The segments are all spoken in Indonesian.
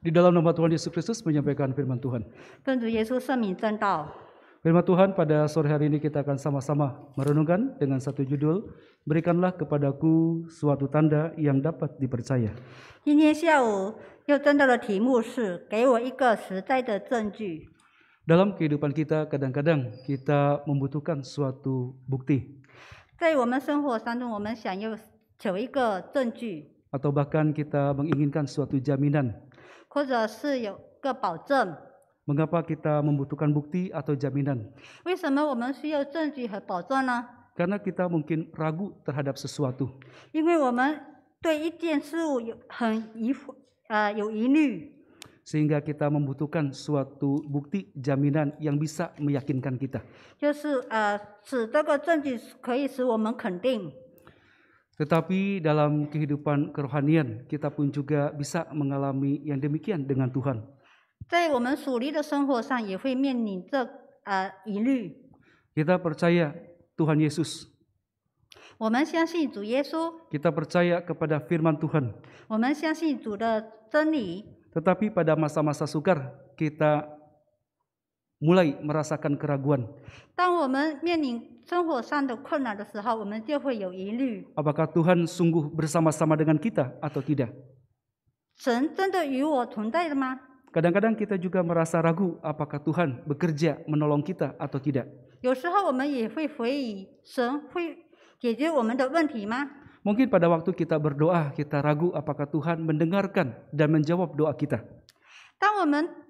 Di dalam nama Tuhan Yesus Kristus menyampaikan firman Tuhan. Firman Tuhan pada sore hari ini kita akan sama-sama merenungkan dengan satu judul, Berikanlah kepadaku suatu tanda yang dapat dipercaya. Dalam kehidupan kita kadang-kadang kita membutuhkan suatu bukti. Atau bahkan kita menginginkan suatu jaminan Mengapa kita membutuhkan bukti atau jaminan? jaminan？为什么我们需要证据和保证呢？Karena kita mungkin ragu terhadap sesuatu? sesuatu。因为我们对一件事物有很疑惑，呃，有疑虑。sehingga kita membutuhkan suatu bukti jaminan yang bisa meyakinkan kita. 就是呃，使这个证据可以使我们肯定。Tetapi dalam kehidupan kerohanian kita pun juga bisa mengalami yang demikian dengan Tuhan. kita percaya Tuhan Yesus. kita percaya kepada firman Tuhan. Tetapi pada masa-masa sukar kita mulai merasakan keraguan. Apakah Tuhan sungguh bersama-sama dengan kita atau tidak? Kadang-kadang kita juga merasa ragu apakah Tuhan bekerja menolong kita atau tidak. Mungkin pada waktu kita berdoa, kita ragu apakah Tuhan mendengarkan dan menjawab doa kita. 当我们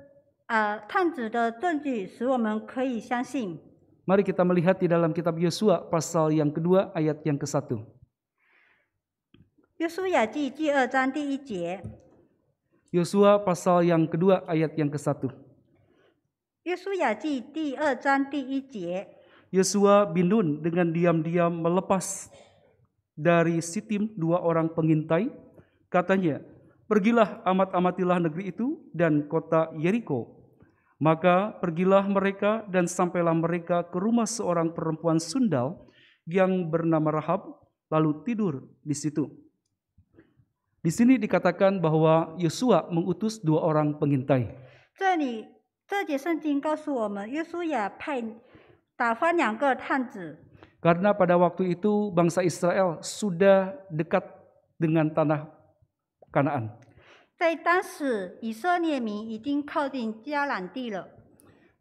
Mari kita melihat di dalam kitab Yosua pasal yang kedua ayat yang ke-1. Yosua pasal yang kedua ayat yang ke-1. Yosua 记第二章第一节。Yosua bin Nun dengan diam-diam melepas dari Sitim dua orang pengintai, katanya, "Pergilah amat-amatilah negeri itu dan kota Yeriko maka pergilah mereka dan sampailah mereka ke rumah seorang perempuan sundal yang bernama Rahab, lalu tidur di situ. Di sini dikatakan bahwa Yosua mengutus dua orang pengintai. Karena pada waktu itu bangsa Israel sudah dekat dengan tanah Kanaan. 在当时，以色列民已经靠近迦南地了。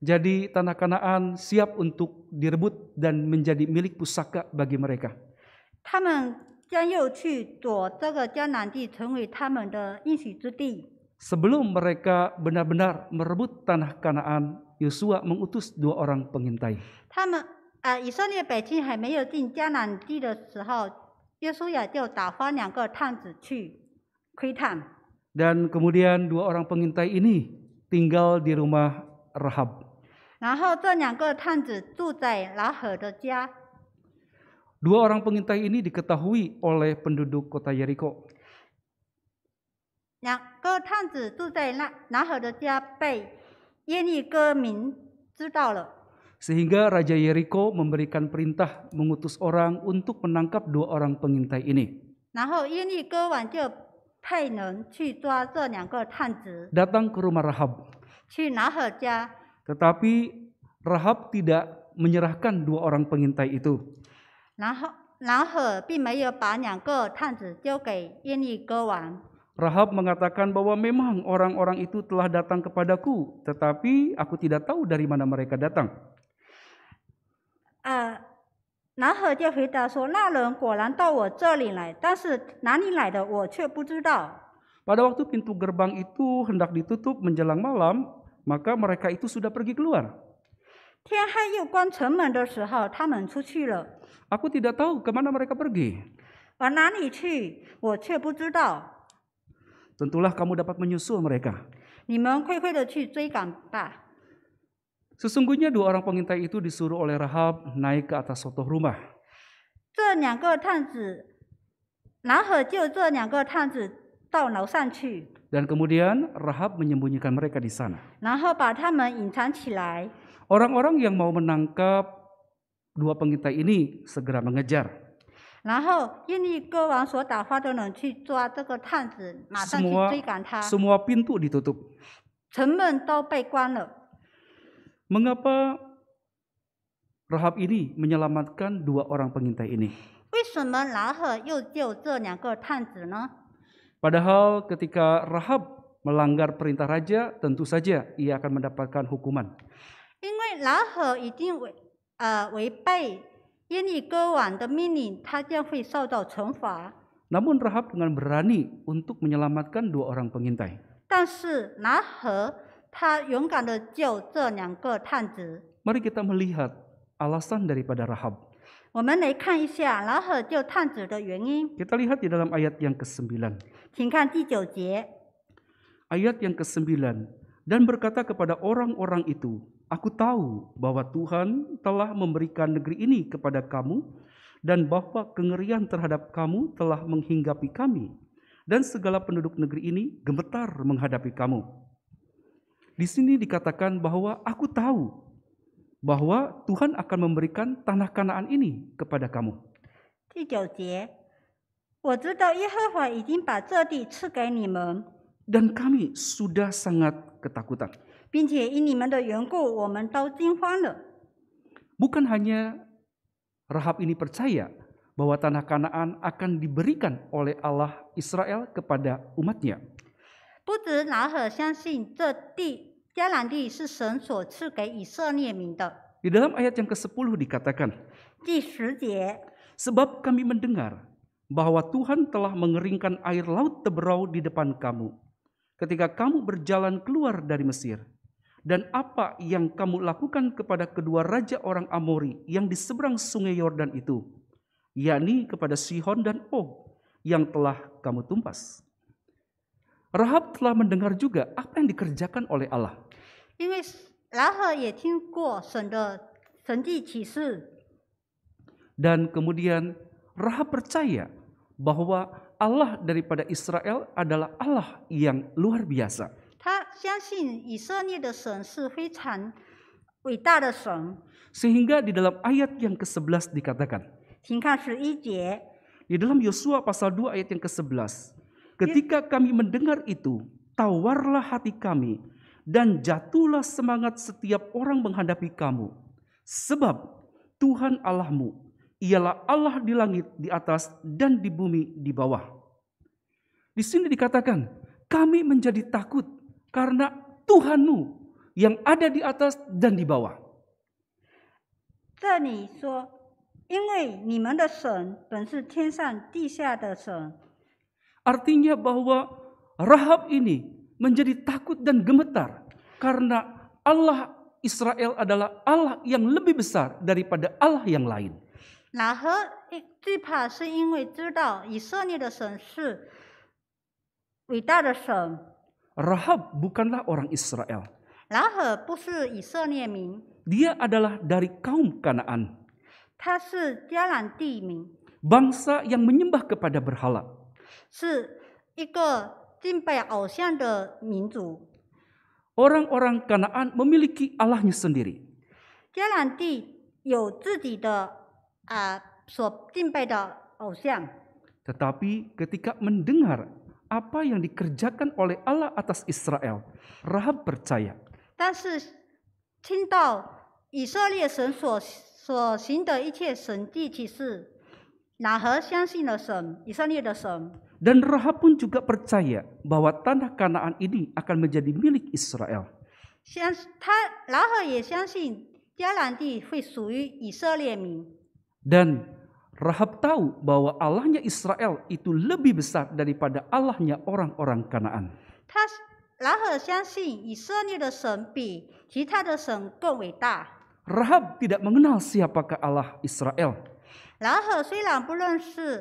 Jadi tanah kanaan siap untuk direbut dan menjadi milik pusaka bagi mereka. Sebelum mereka benar-benar merebut tanah kanaan, Yosua mengutus dua orang pengintai. 他们啊，以色列百姓 Dan kemudian dua orang pengintai ini tinggal di rumah Rahab. Dua orang pengintai ini diketahui oleh penduduk kota Yeriko. Sehingga Raja Yeriko memberikan perintah mengutus orang untuk menangkap dua orang pengintai ini. 然后耶利哥王就 datang ke rumah Rahab. Tetapi Rahab tidak menyerahkan dua orang pengintai itu. Rahab mengatakan bahwa memang orang-orang itu telah datang kepadaku, tetapi aku tidak tahu dari mana mereka datang. Ah, pada waktu pintu gerbang itu hendak ditutup menjelang malam, maka mereka itu sudah pergi keluar. 天黑又关城门的时候，他们出去了。Aku tidak tahu kemana mereka pergi. 往哪里去，我却不知道。Tentulah kamu dapat menyusul mereka. 你们快快的去追赶吧。Sesungguhnya dua orang pengintai itu disuruh oleh Rahab naik ke atas suatu rumah. Dan kemudian Rahab menyembunyikan mereka di sana. Orang-orang yang mau menangkap dua pengintai ini segera mengejar. Semua pintu ditutup. 城门都被关了。Mengapa Rahab ini menyelamatkan dua orang pengintai ini? Padahal ketika Rahab melanggar perintah raja, tentu saja ia akan mendapatkan hukuman. Namun Rahab dengan berani untuk menyelamatkan dua orang pengintai. Rahab Mari kita melihat alasan daripada Rahab. Kita lihat di dalam ayat yang ke-9. Ayat yang ke-9 dan berkata kepada orang-orang itu, Aku tahu bahwa Tuhan telah memberikan negeri ini kepada kamu dan bahwa kengerian terhadap kamu telah menghinggapi kami dan segala penduduk negeri ini gemetar menghadapi kamu. Di sini dikatakan bahwa aku tahu bahwa Tuhan akan memberikan tanah Kanaan ini kepada kamu. Dan kami sudah sangat ketakutan. Bukan hanya Rahab ini percaya bahwa tanah Kanaan akan diberikan oleh Allah Israel kepada umatnya. Di dalam ayat yang ke-10 dikatakan, sebab kami mendengar bahwa Tuhan telah mengeringkan air laut teberau di depan kamu ketika kamu berjalan keluar dari Mesir. Dan apa yang kamu lakukan kepada kedua raja orang Amori yang di seberang sungai Yordan itu, yakni kepada Sihon dan Og yang telah kamu tumpas. Rahab telah mendengar juga apa yang dikerjakan oleh Allah. 因为拉合也听过神的神迹启示。Dan kemudian Rahab percaya bahwa Allah daripada Israel adalah Allah yang luar biasa. Sehingga di dalam ayat yang ke-11 dikatakan. Di dalam Yosua pasal 2 ayat yang ke-11. Ya. Ketika kami mendengar itu, tawarlah hati kami dan jatuhlah semangat setiap orang menghadapi kamu. Sebab Tuhan Allahmu ialah Allah di langit di atas dan di bumi di bawah. Di sini dikatakan, kami menjadi takut karena Tuhanmu yang ada di atas dan di bawah. 这里说，因为你们的神本是天上地下的神。Artinya bahwa Rahab ini menjadi takut dan gemetar karena Allah Israel adalah Allah yang lebih besar daripada Allah yang lain. Nah, Rahab bukanlah orang Israel. Dia adalah dari kaum Kanaan. Bangsa yang menyembah kepada berhala. 是一个敬拜偶像的民族。Orang-orang Kanaan memiliki allahnya sendiri. Tetapi ketika mendengar apa yang dikerjakan oleh Allah atas Israel, Rahab percaya. yang 但是听到以色列神所所行的一切神迹奇事，哪和相信了神以色列的神。dan Rahab pun juga percaya bahwa tanah Kanaan ini akan menjadi milik Israel. Dan Rahab tahu bahwa Allahnya Israel itu lebih besar daripada Allahnya orang-orang Kanaan. Rahab tidak mengenal siapakah Allah Israel. 然后虽然不认识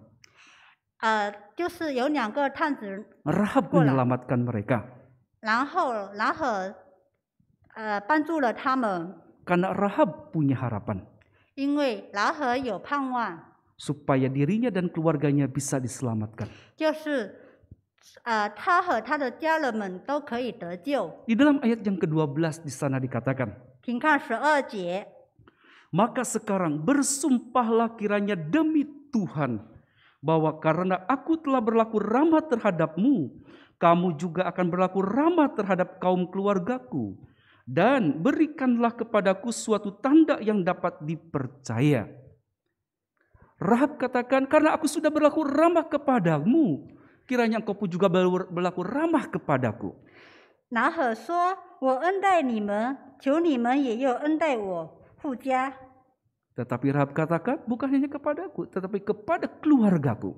Rahab menyelamatkan mereka Karena Rahab punya harapan Supaya dirinya dan keluarganya bisa diselamatkan. Di dalam ayat yang ke-12 di sana dikatakan, Maka sekarang bersumpahlah kiranya demi Tuhan bahwa karena aku telah berlaku ramah terhadapmu, kamu juga akan berlaku ramah terhadap kaum keluargaku. Dan berikanlah kepadaku suatu tanda yang dapat dipercaya. Rahab katakan, karena aku sudah berlaku ramah kepadamu, kiranya engkau pun juga berlaku ramah kepadaku. 拿赫说：“我恩待你们，求你们也要恩待我。”护家 nah, tetapi Rahab katakan, bukan hanya kepadaku, tetapi kepada keluargaku.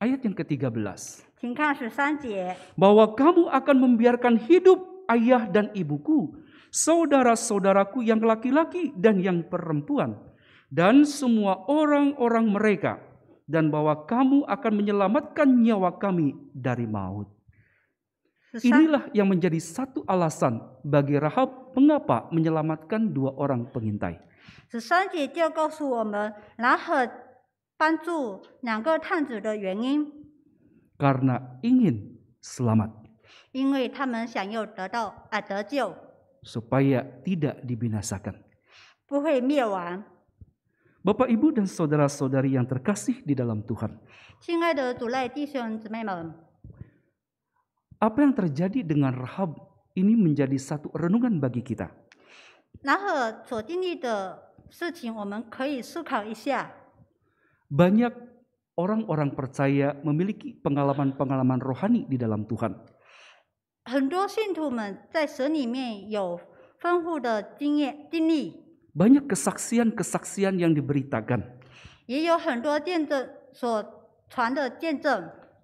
Ayat yang ke-13. Bahwa kamu akan membiarkan hidup ayah dan ibuku, saudara-saudaraku yang laki-laki dan yang perempuan, dan semua orang-orang mereka, dan bahwa kamu akan menyelamatkan nyawa kami dari maut. Inilah yang menjadi satu alasan bagi Rahab mengapa menyelamatkan dua orang pengintai. Karena ingin selamat. Supaya tidak dibinasakan. Bapak, Ibu, dan saudara-saudari yang terkasih di dalam Tuhan. 亲爱的主内弟兄姊妹们，apa yang terjadi dengan Rahab ini menjadi satu renungan bagi kita. banyak orang orang-orang percaya memiliki pengalaman-pengalaman rohani di dalam Tuhan. banyak kesaksian kesaksian-kesaksian yang diberitakan. 也有很多见证所传的见证。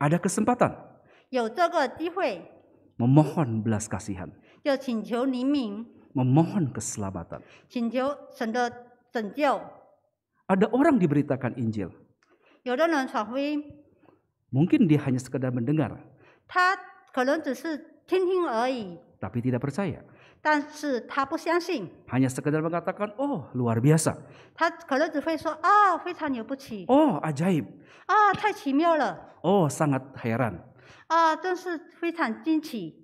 ada kesempatan. Memohon belas kasihan. Memohon keselamatan. Ada orang diberitakan Injil. Mungkin dia hanya sekedar mendengar. Tapi tidak percaya. Hanya sekedar mengatakan, oh luar biasa. Oh ajaib. oh, sangat heran.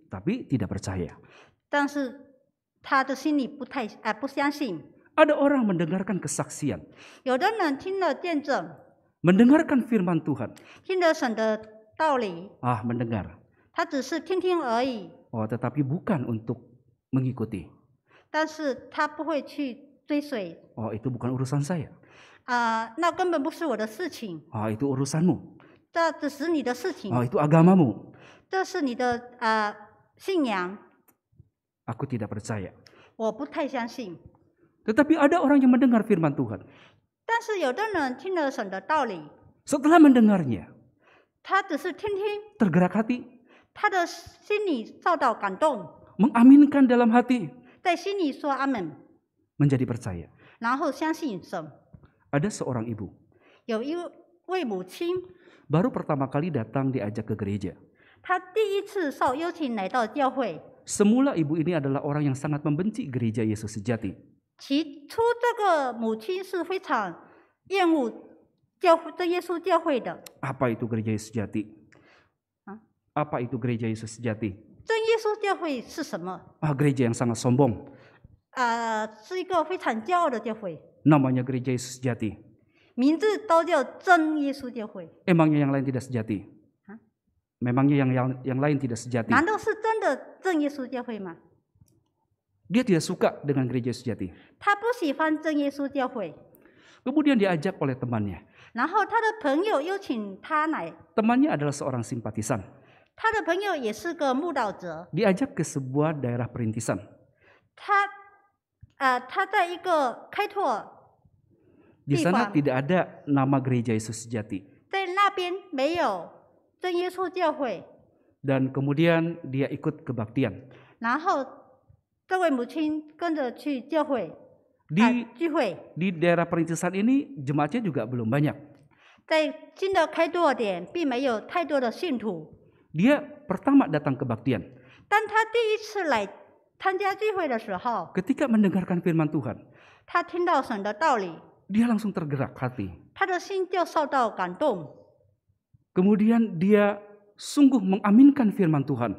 Tapi tidak percaya. Ada orang mendengarkan kesaksian. 有的人听了见证，mendengarkan firman Tuhan. 听了神的道理，Ah mendengar. tetapi bukan untuk mengikuti. Oh, itu bukan urusan saya. oh, itu urusanmu. Oh, itu agamamu. Aku tidak percaya. Tetapi ada orang yang mendengar firman Tuhan. Setelah mendengarnya, tergerak hati. 他的心里受到感动。mengaminkan dalam hati. Menjadi percaya. Ada seorang ibu. Baru pertama kali datang diajak ke gereja. Semula ibu ini adalah orang yang sangat membenci gereja Yesus sejati. Apa itu gereja Yesus sejati? Apa itu gereja Yesus sejati? 真耶稣教会是什么？Ah, gereja yang sangat sombong. gereja Yesus sejati. yang lain tidak sejati? Memangnya yang, yang yang lain tidak sejati? Dia tidak suka dengan gereja Yesus sejati. 他不喜欢真耶稣教会，Kemudian diajak oleh temannya. Temannya adalah seorang simpatisan. Diajak ke sebuah daerah perintisan. Di sana tidak ada nama gereja Yesus sejati. Dan kemudian dia ikut kebaktian. 然后这位母亲跟着去教会 Di daerah perintisan ini jemaatnya juga belum banyak. Dia pertama datang kebaktian. Ketika mendengarkan firman Tuhan, dia langsung tergerak hati. Kemudian dia sungguh mengaminkan firman Tuhan.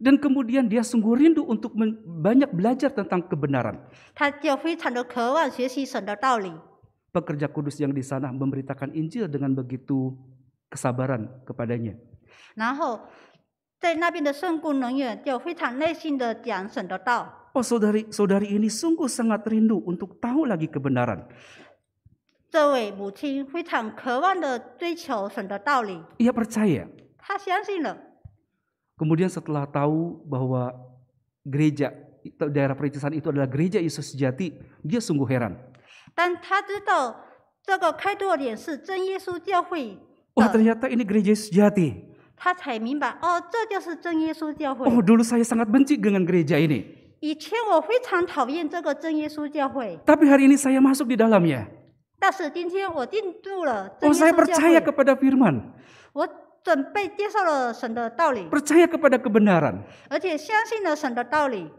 Dan kemudian dia sungguh rindu untuk banyak belajar tentang kebenaran pekerja kudus yang di sana memberitakan Injil dengan begitu kesabaran kepadanya. Oh, saudari saudari ini sungguh sangat rindu untuk tahu lagi kebenaran. Ia percaya. Kemudian setelah tahu bahwa gereja daerah perintisan itu adalah gereja Yesus sejati, dia sungguh heran. Oh ternyata ini gereja sejati. 他才明白，哦，这就是真耶稣教会。Oh dulu saya sangat benci dengan gereja ini. 以前我非常讨厌这个真耶稣教会，Tapi hari ini saya masuk di dalamnya. 但是今天我进入了真 Oh saya percaya kepada firman. 我准备接受了神的道理，Percaya kepada kebenaran. 而且相信了神的道理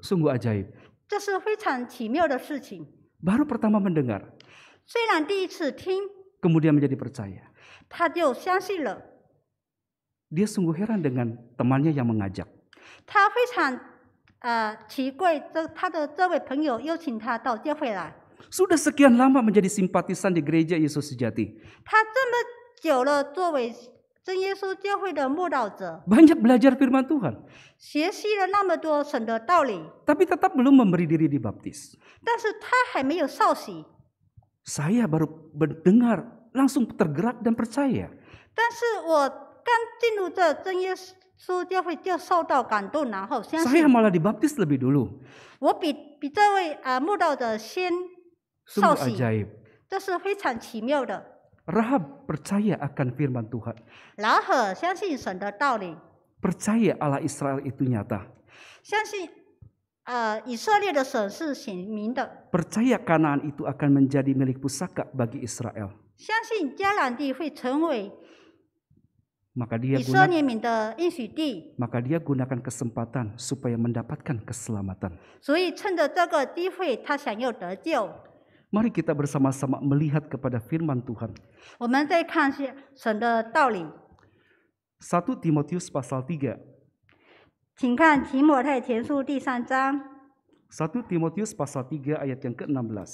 ，Sungguh ajaib. 这是非常奇妙的事情。Baru pertama mendengar. Kemudian menjadi percaya. Dia sungguh heran dengan temannya yang mengajak. Sudah sekian lama menjadi simpatisan di gereja Yesus sejati. 真耶稣教会的慕道者 banyak belajar firman Tuhan. tetap belum memberi diri dibaptis. baru mendengar langsung tergerak dan percaya. Saya malah dibaptis lebih dulu. Rahab percaya akan firman Tuhan. Percaya Allah Israel itu nyata. Percaya Kanaan itu akan menjadi milik pusaka bagi Israel. Maka dia, gunakan, maka dia gunakan kesempatan supaya mendapatkan keselamatan. Mari kita bersama-sama melihat kepada firman Tuhan. satu Timotius pasal 3. 1 Timotius pasal 3 ayat yang ke-16.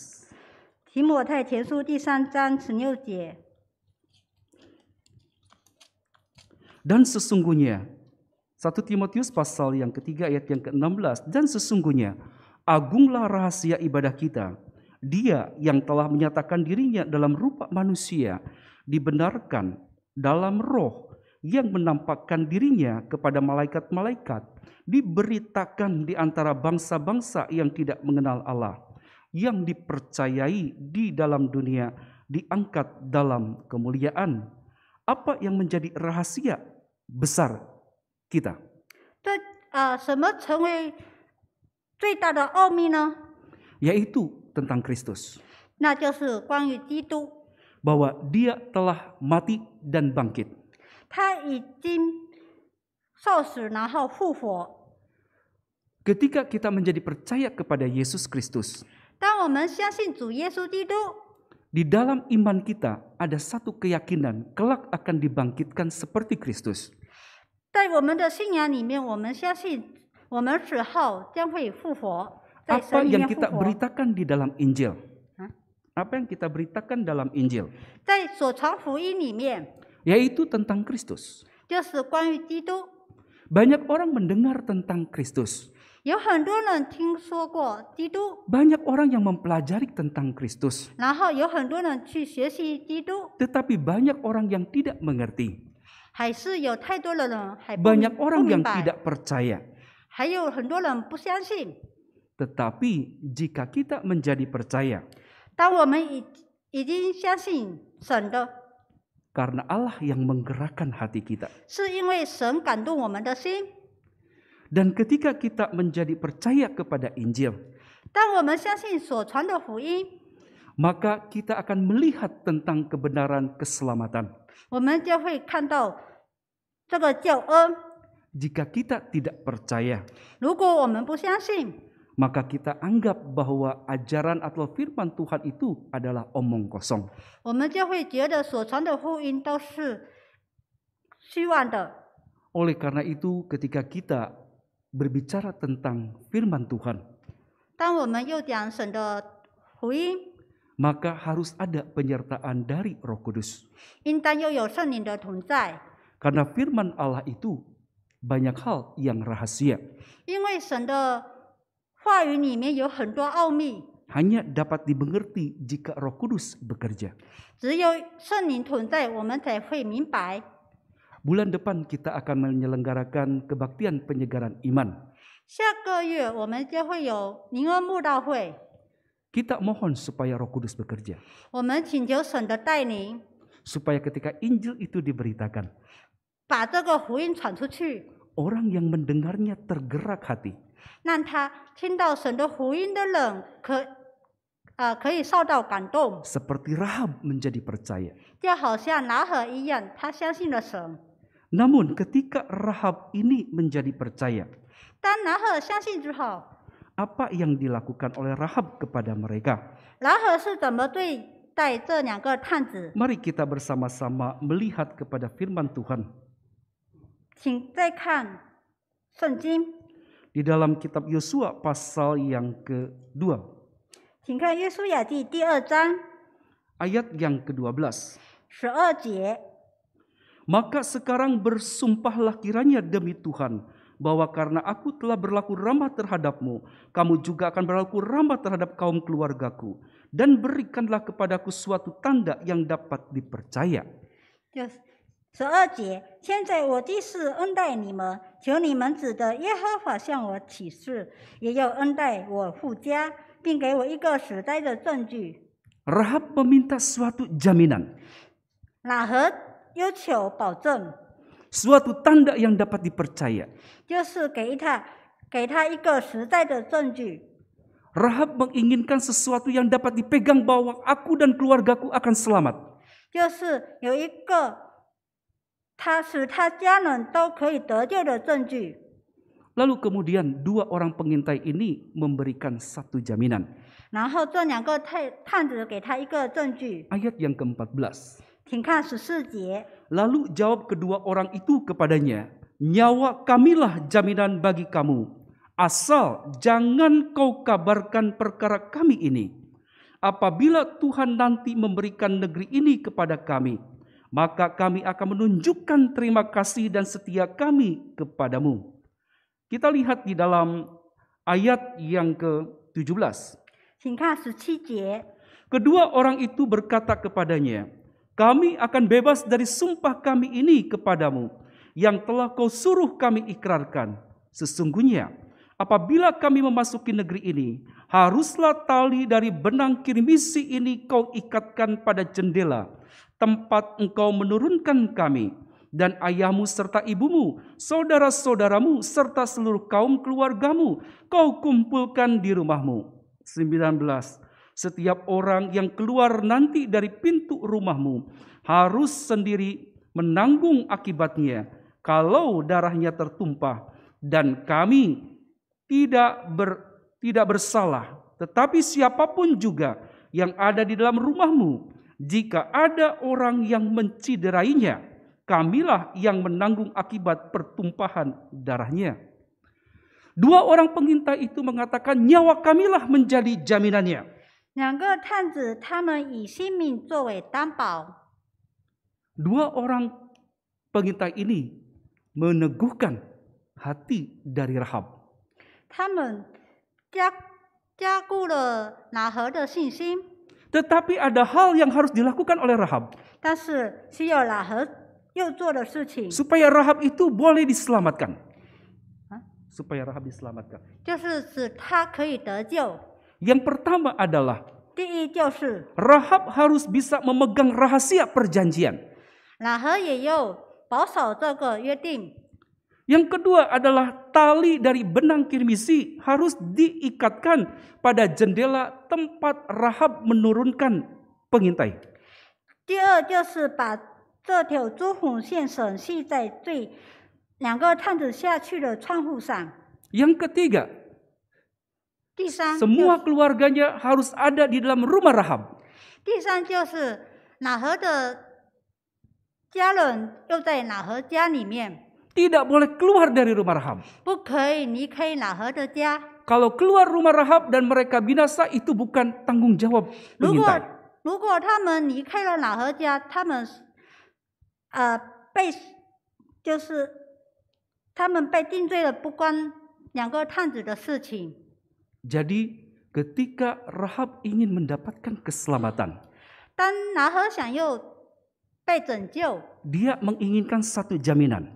Dan sesungguhnya 1 Timotius pasal yang ketiga ayat yang ke-16 dan sesungguhnya agunglah rahasia ibadah kita dia yang telah menyatakan dirinya dalam rupa manusia dibenarkan dalam roh yang menampakkan dirinya kepada malaikat-malaikat diberitakan di antara bangsa-bangsa yang tidak mengenal Allah yang dipercayai di dalam dunia diangkat dalam kemuliaan apa yang menjadi rahasia besar kita Yaitu tentang Kristus. Bahwa dia telah mati dan bangkit. Ketika kita menjadi percaya kepada Yesus Kristus, di dalam iman kita ada satu keyakinan kelak akan dibangkitkan seperti Kristus. Kristus apa yang kita beritakan di dalam Injil? Apa yang kita beritakan dalam Injil? Yaitu tentang Kristus. Banyak orang mendengar tentang Kristus. Banyak orang yang mempelajari tentang Kristus. Tetapi banyak orang yang tidak mengerti. Banyak orang yang tidak percaya. Tetapi jika kita menjadi percaya, karena Allah yang menggerakkan hati kita. Dan ketika kita menjadi percaya kepada Injil, maka kita akan melihat tentang kebenaran keselamatan. Kan jika kita tidak percaya, maka kita anggap bahwa ajaran atau firman Tuhan itu adalah omong kosong. Oleh karena itu, ketika kita berbicara tentang firman Tuhan, maka harus ada penyertaan dari Roh Kudus. Karena firman Allah itu banyak hal yang rahasia. Hanya dapat dimengerti jika Roh Kudus bekerja. Bulan depan kita akan menyelenggarakan kebaktian penyegaran iman. 下个月我们将会有灵恩慕道会。Kita mohon supaya Roh Kudus bekerja. 我们请求神的带领，supaya ketika Injil itu diberitakan, 把这个福音传出去，orang yang mendengarnya tergerak hati. Uh, Seperti Rahab menjadi percaya. Namun ketika Rahab ini menjadi percaya. Apa yang dilakukan oleh Rahab kepada mereka? Mari kita bersama-sama melihat kepada firman Tuhan. Di dalam kitab Yosua pasal yang kedua. 请看约书亚记第二章 ayat yang ke-12. Maka sekarang bersumpahlah kiranya demi Tuhan bahwa karena aku telah berlaku ramah terhadapmu, kamu juga akan berlaku ramah terhadap kaum keluargaku dan berikanlah kepadaku suatu tanda yang dapat dipercaya. Yes. 十二节，现在我既是恩待你们，求你们指的耶和华向我起誓，也要恩待我父家，并给我一个实在的证据。Rahab meminta suatu jaminan. Rahab 要求保证。Suatu tanda yang dapat dipercaya. 就是给他给他一个实在的证据。Rahab menginginkan sesuatu yang dapat dipegang bahwa aku dan keluargaku akan selamat. 就是有一个他使他家人都可以得救的证据。Lalu kemudian dua orang pengintai ini memberikan satu jaminan. 然后这两个探探子给他一个证据。Ayat yang ke-14. jawab kedua orang itu kepadanya, nyawa kamilah jaminan bagi kamu, asal jangan kau kabarkan perkara kami ini. Apabila Tuhan nanti memberikan negeri ini kepada kami, maka kami akan menunjukkan terima kasih dan setia kami kepadamu. Kita lihat di dalam ayat yang ke-17. Kedua orang itu berkata kepadanya, kami akan bebas dari sumpah kami ini kepadamu yang telah kau suruh kami ikrarkan. Sesungguhnya, apabila kami memasuki negeri ini, haruslah tali dari benang kirmisi ini kau ikatkan pada jendela tempat engkau menurunkan kami, dan ayahmu serta ibumu, saudara-saudaramu, serta seluruh kaum keluargamu, kau kumpulkan di rumahmu. 19. Setiap orang yang keluar nanti dari pintu rumahmu harus sendiri menanggung akibatnya kalau darahnya tertumpah dan kami tidak ber, tidak bersalah tetapi siapapun juga yang ada di dalam rumahmu jika ada orang yang menciderainya, kamilah yang menanggung akibat pertumpahan darahnya. Dua orang pengintai itu mengatakan nyawa kamilah menjadi jaminannya. Dua orang pengintai ini meneguhkan hati dari Rahab. Tetapi ada hal yang harus dilakukan oleh Rahab. supaya Rahab itu boleh diselamatkan. Supaya Rahab diselamatkan. Yang pertama adalah Rahab harus bisa memegang rahasia perjanjian. Yang kedua adalah tali dari benang kirmisi harus diikatkan pada jendela tempat Rahab menurunkan pengintai. Yang ketiga, 第三 semua keluarganya harus ada di dalam rumah Rahab. 第三就是哪和的家人又在哪和家里面。tidak boleh keluar dari rumah Rahab. Kalau keluar rumah Rahab dan mereka binasa itu bukan tanggung jawab pengintai. Jadi ketika Rahab ingin mendapatkan keselamatan. dan Dia menginginkan satu jaminan.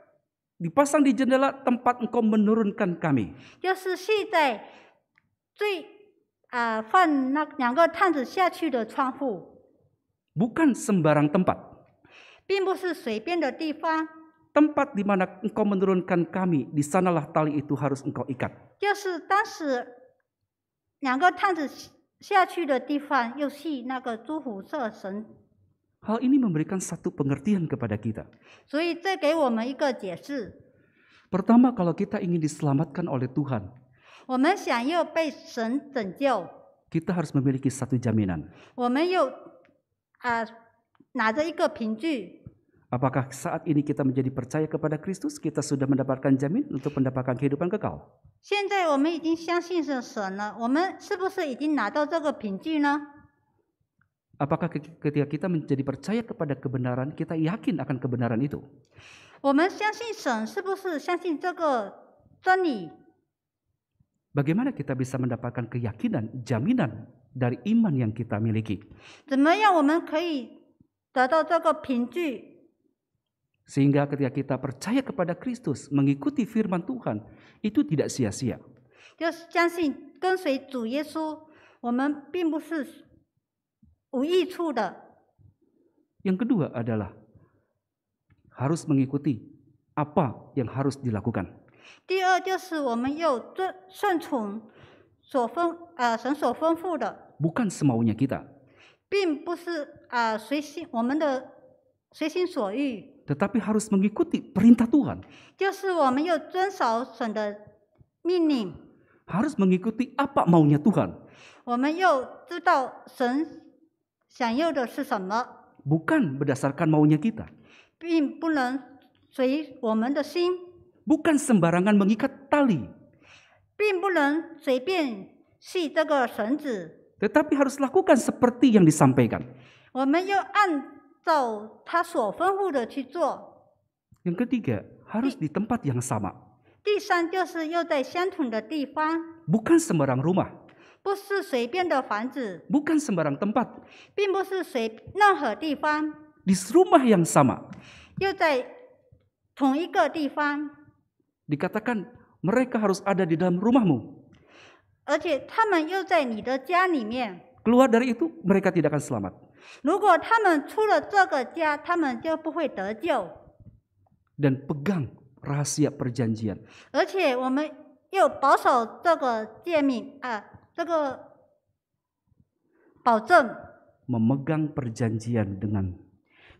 dipasang di jendela tempat engkau menurunkan kami. Bukan sembarang tempat. Tempat di mana engkau menurunkan kami, di sanalah tali itu harus engkau ikat. Yang Hal ini memberikan satu pengertian kepada kita. Pertama, kalau kita ingin diselamatkan oleh Tuhan, kita harus memiliki satu jaminan. Apakah saat ini kita menjadi percaya kepada Kristus, kita sudah mendapatkan jamin untuk mendapatkan kehidupan kekal? Sekarang kita sudah percaya kepada Kristus, kita sudah mendapatkan jaminan untuk mendapatkan kehidupan kekal. Apakah ketika kita menjadi percaya kepada kebenaran, kita yakin akan kebenaran itu? Bagaimana kita bisa mendapatkan keyakinan, jaminan dari iman yang kita miliki? Sehingga ketika kita percaya kepada Kristus, mengikuti firman Tuhan, itu tidak sia-sia. Yang kedua adalah harus mengikuti apa yang harus dilakukan. bukan semaunya kita, tetapi harus mengikuti perintah Tuhan. harus mengikuti apa maunya Tuhan. Bukan berdasarkan maunya kita. Bukan sembarangan mengikat tali, Tetapi harus lakukan seperti yang disampaikan. Yang ketiga, harus di tempat yang sama. 第三，就是要在相同的地方，bukan sembarang rumah. Bukan sembarang tempat, di rumah yang sama Dikatakan mereka harus ada di dalam rumahmu. Keluar dari itu mereka tidak akan selamat. Dan pegang rahasia perjanjian. 而且我们又保守这个诫命啊、这个保证 memegang perjanjian dengan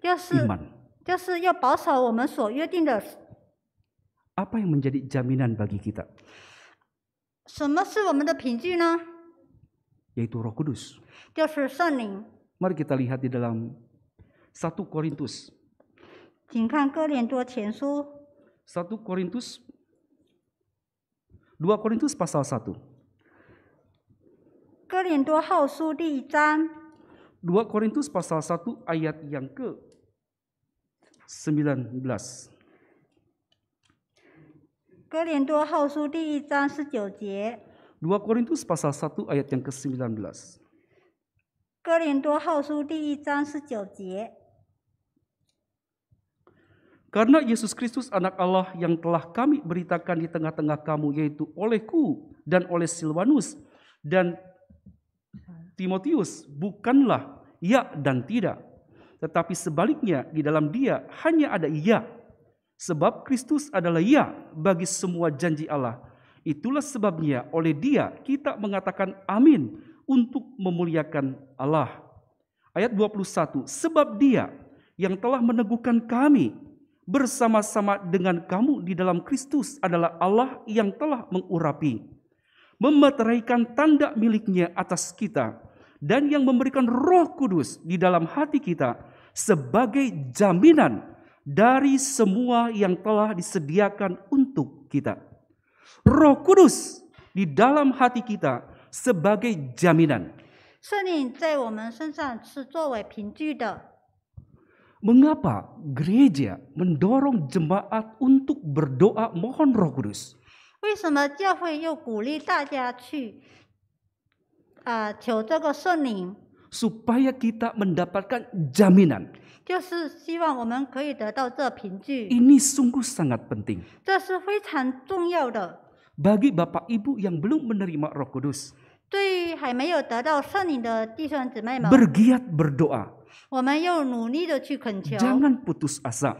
就是 iman. 就是要保守我们所约定的。Apa yang menjadi jaminan bagi kita? 什么是我们的凭据呢？Yaitu Roh Kudus. 就是圣灵。Mari kita lihat di dalam 1 Korintus. 请看哥林多前书。1 Korintus 2 Korintus pasal 1. 哥林多后书第一章。2 Korintus pasal 1 ayat yang ke 19. 哥林多后书第一章十九节。2 Korintus pasal 1 ayat yang ke-19. Karena Yesus Kristus anak Allah yang telah kami beritakan di tengah-tengah kamu yaitu olehku dan oleh Silvanus dan Timotius, bukanlah ya dan tidak, tetapi sebaliknya di dalam dia hanya ada ya. Sebab Kristus adalah ya bagi semua janji Allah. Itulah sebabnya oleh dia kita mengatakan amin untuk memuliakan Allah. Ayat 21, sebab dia yang telah meneguhkan kami bersama-sama dengan kamu di dalam Kristus adalah Allah yang telah mengurapi, memateraikan tanda miliknya atas kita, dan yang memberikan Roh Kudus di dalam hati kita sebagai jaminan dari semua yang telah disediakan untuk kita. Roh Kudus di dalam hati kita sebagai jaminan. Mengapa gereja mendorong jemaat untuk berdoa mohon Roh Kudus? 为什么教会又鼓励大家去 Supaya kita mendapatkan jaminan. Ini sungguh sangat penting. Bagi Bapak Ibu yang belum menerima Roh Kudus. Bergiat berdoa. Jangan putus asa.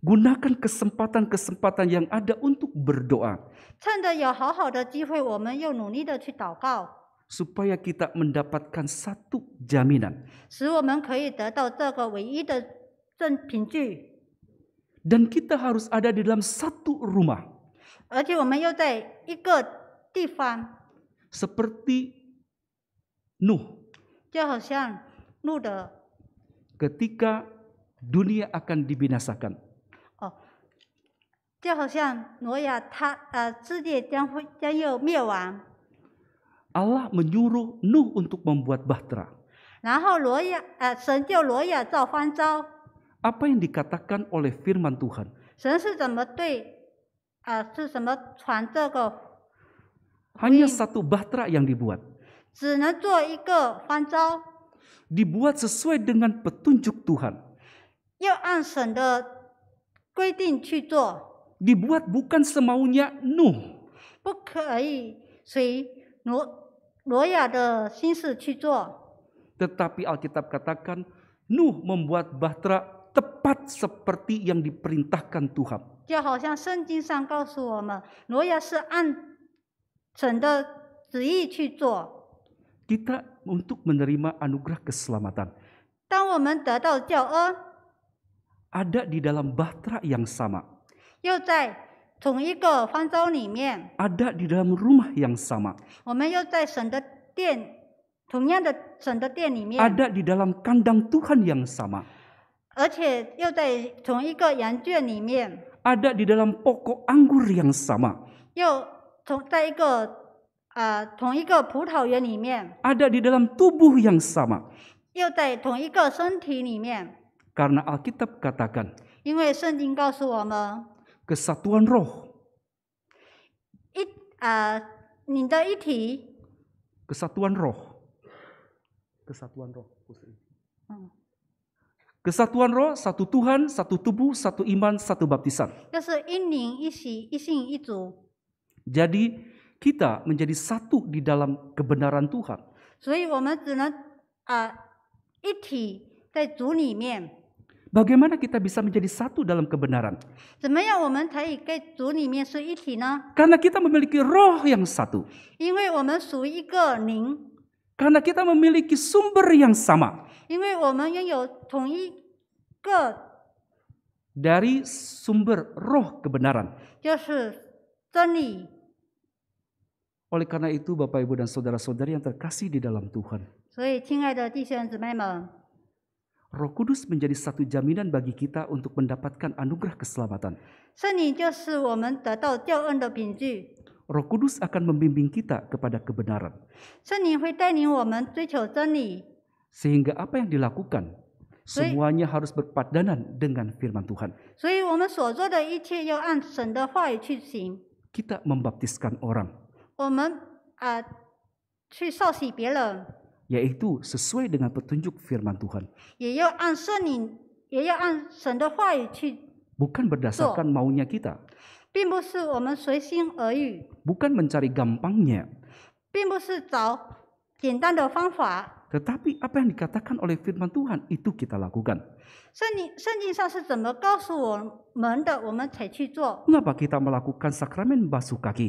Gunakan kesempatan-kesempatan yang ada untuk berdoa. Supaya kita mendapatkan satu jaminan. Dan kita harus ada di dalam satu rumah. Seperti Nuh. ketika dunia akan dibinasakan. 就好像挪亚他呃世界将会将要灭亡。Allah menyuruh Nuh untuk membuat bahtera. yang dikatakan oleh firman Tuhan? hanya satu bahtera yang dibuat. sesuai dengan petunjuk Tuhan dibuat bukan semaunya Nuh. tetapi Alkitab katakan Nuh membuat bahtera tepat seperti yang diperintahkan Tuhan. Kita untuk menerima anugerah keselamatan Ada di dalam bahtera yang sama ada di dalam rumah yang sama, ada di dalam kandang Tuhan yang sama, ada di dalam pokok anggur yang sama, Ada di dalam tubuh yang sama. 又在同一个身体里面，Karena Alkitab katakan, kesatuan roh. It, uh, 你的一体 Kesatuan roh. Kesatuan roh. Hmm. Kesatuan roh, satu Tuhan, satu tubuh, satu iman, satu baptisan. Jadi kita menjadi satu di dalam kebenaran Tuhan. 所以我们只能啊、uh, 一体在主里面。Bagaimana kita bisa menjadi satu dalam kebenaran? Karena kita memiliki roh yang satu. Karena kita memiliki sumber yang sama. Dari sumber roh kebenaran. Oleh karena itu Bapak Ibu dan Saudara-saudari yang terkasih di dalam Tuhan. 所以，亲爱的弟兄姊妹们，Roh Kudus menjadi satu jaminan bagi kita untuk mendapatkan anugerah keselamatan. Roh Kudus akan membimbing kita kepada kebenaran. Sehingga apa yang dilakukan semuanya harus berpadanan dengan firman Tuhan. Kita membaptiskan orang yaitu sesuai dengan petunjuk firman Tuhan. Bukan berdasarkan maunya kita. Bukan mencari gampangnya. Tetapi apa yang dikatakan oleh firman Tuhan itu kita lakukan. Mengapa kita melakukan sakramen basuh kaki?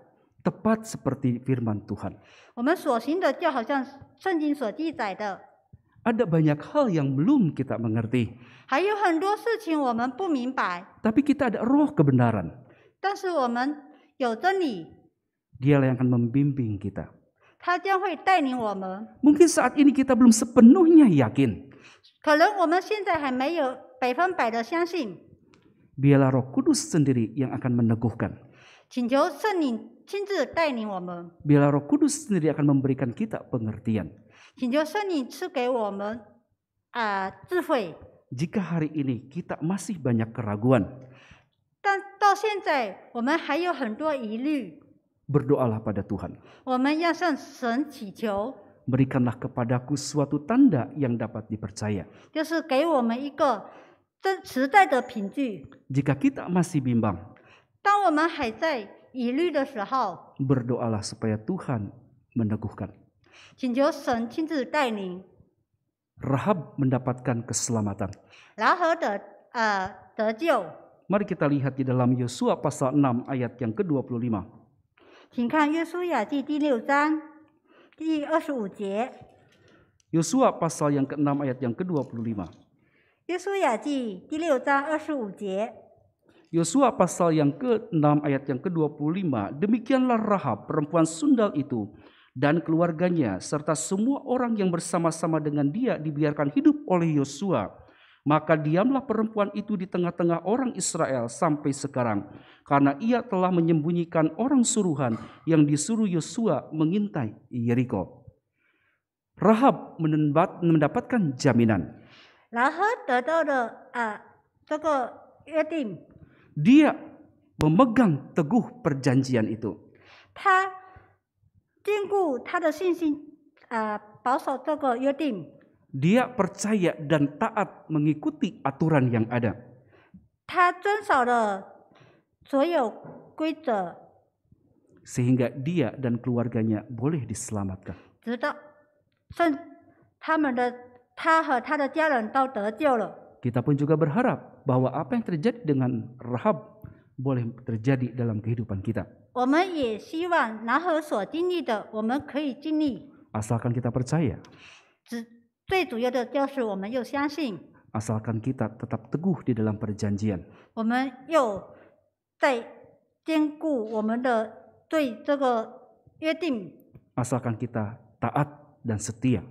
tepat seperti firman Tuhan. Ada banyak hal yang belum kita mengerti. Tapi kita ada roh kebenaran. Dialah yang akan membimbing kita. Mungkin saat ini kita belum sepenuhnya yakin. Biarlah roh kudus sendiri yang akan meneguhkan. 请求圣灵 Bila Roh Kudus sendiri akan memberikan kita pengertian. Jika hari ini kita masih banyak keraguan, berdoalah pada Tuhan. Berikanlah kepadaku suatu tanda yang dapat dipercaya. Jika kita masih bimbang, Berdoalah supaya Tuhan meneguhkan. Rahab mendapatkan keselamatan. Mari kita lihat di dalam Yosua pasal 6 ayat yang ke-25. Yosua pasal yang ke-6 ayat yang ke-25. Yosua pasal yang ke-6 ayat yang ke-25, demikianlah Rahab perempuan sundal itu dan keluarganya serta semua orang yang bersama-sama dengan dia dibiarkan hidup oleh Yosua. Maka diamlah perempuan itu di tengah-tengah orang Israel sampai sekarang karena ia telah menyembunyikan orang suruhan yang disuruh Yosua mengintai Yeriko. Rahab mendapatkan jaminan. Rahab dia memegang teguh perjanjian itu. Dia percaya dan taat mengikuti aturan yang ada. Sehingga dia dan keluarganya boleh diselamatkan. Kita pun juga berharap bahwa apa yang terjadi dengan Rahab boleh terjadi dalam kehidupan kita. Asalkan kita percaya. Asalkan kita tetap teguh di dalam perjanjian. Asalkan kita taat dan setia.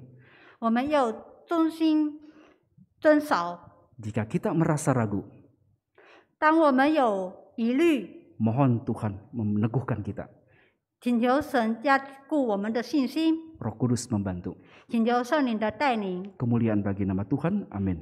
Jika kita merasa ragu, mohon Tuhan meneguhkan kita. Roh Kudus membantu. Kemuliaan bagi nama Tuhan. Amin.